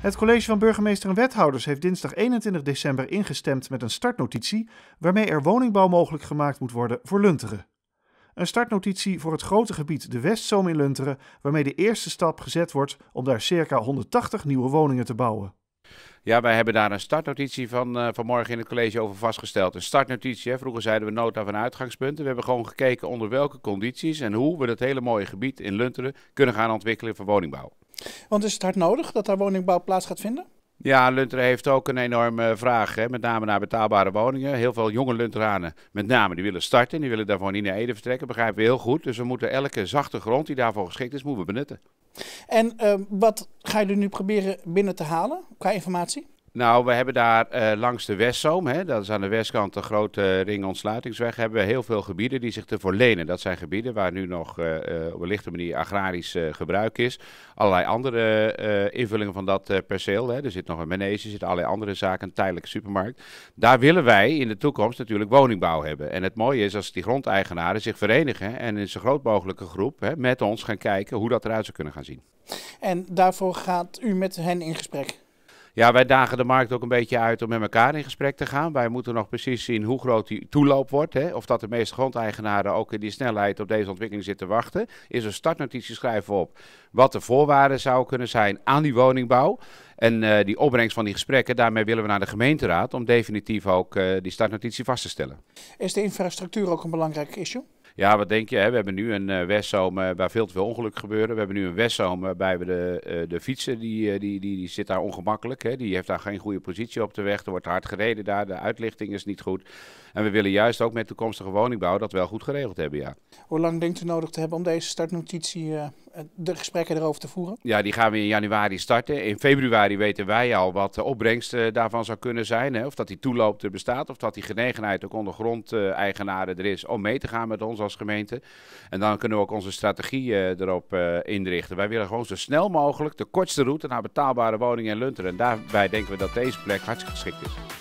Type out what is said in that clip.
Het college van burgemeester en wethouders heeft dinsdag 21 december ingestemd met een startnotitie waarmee er woningbouw mogelijk gemaakt moet worden voor Lunteren. Een startnotitie voor het grote gebied de Westzoom in Lunteren, waarmee de eerste stap gezet wordt om daar circa 180 nieuwe woningen te bouwen. Ja, wij hebben daar een startnotitie van eh, vanmorgen in het college over vastgesteld. Een startnotitie, vroeger zeiden we nota van uitgangspunten. We hebben gewoon gekeken onder welke condities en hoe we dat hele mooie gebied in Lunteren kunnen gaan ontwikkelen voor woningbouw. Want is het hard nodig dat daar woningbouw plaats gaat vinden? Ja, Lunteren heeft ook een enorme vraag, hè? met name naar betaalbare woningen. Heel veel jonge Lunteranen, met name, die willen starten, die willen daarvoor niet naar Ede vertrekken, begrijpen we heel goed. Dus we moeten elke zachte grond die daarvoor geschikt is, moeten we benutten. En ehm, wat ga je er nu proberen binnen te halen, qua informatie? Nou, we hebben daar eh, langs de Westzoom, hè, dat is aan de westkant de grote eh, ringontsluitingsweg, hebben we heel veel gebieden die zich te verlenen. Dat zijn gebieden waar nu nog uh, op een lichte manier agrarisch gebruik is. Allerlei andere invullingen van dat perceel. Hè. Er zit nog een manege, er zitten allerlei andere zaken, een tijdelijke supermarkt. Daar willen wij in de toekomst natuurlijk woningbouw hebben. En het mooie is als die grondeigenaren zich verenigen en in zo groot mogelijke groep hè, met ons gaan kijken hoe dat eruit zou kunnen gaan zien. En daarvoor gaat u met hen in gesprek? Ja, wij dagen de markt ook een beetje uit om met elkaar in gesprek te gaan. Wij moeten nog precies zien hoe groot die toeloop wordt. Hè? Of dat de meeste grondeigenaren ook in die snelheid op deze ontwikkeling zitten wachten. Is een startnotitie schrijven op wat de voorwaarden zou kunnen zijn aan die woningbouw. En eh, die opbrengst van die gesprekken, daarmee willen we naar de gemeenteraad om definitief ook eh, die startnotitie vast te stellen. Is de infrastructuur ook een belangrijk issue? Ja, wat denk je? Hè? We hebben nu een eh, westzomer eh, waar veel te veel ongelukken gebeuren. We hebben nu een westzomer waarbij we de, eh, de fietsen, die, die, die, die zit daar ongemakkelijk. Hè? Die heeft daar geen goede positie op de weg. Er wordt hard gereden daar. De uitlichting is niet goed. En we willen juist ook met toekomstige woningbouw dat wel goed geregeld hebben, ja. Hoe lang denkt u nodig te hebben om deze startnotitie, de gesprekken erover te voeren? Ja, die gaan we in januari starten. In februari weten wij al wat de opbrengst daarvan zou kunnen zijn. Hè? Of dat die toeloop er bestaat. Of dat die genegenheid ook onder grondeigenaren er is om mee te gaan met ons als gemeente. En dan kunnen we ook onze strategie eh, erop eh, inrichten. Wij willen gewoon zo snel mogelijk de kortste route naar betaalbare woningen in Lunter. En daarbij denken we dat deze plek hartstikke geschikt is.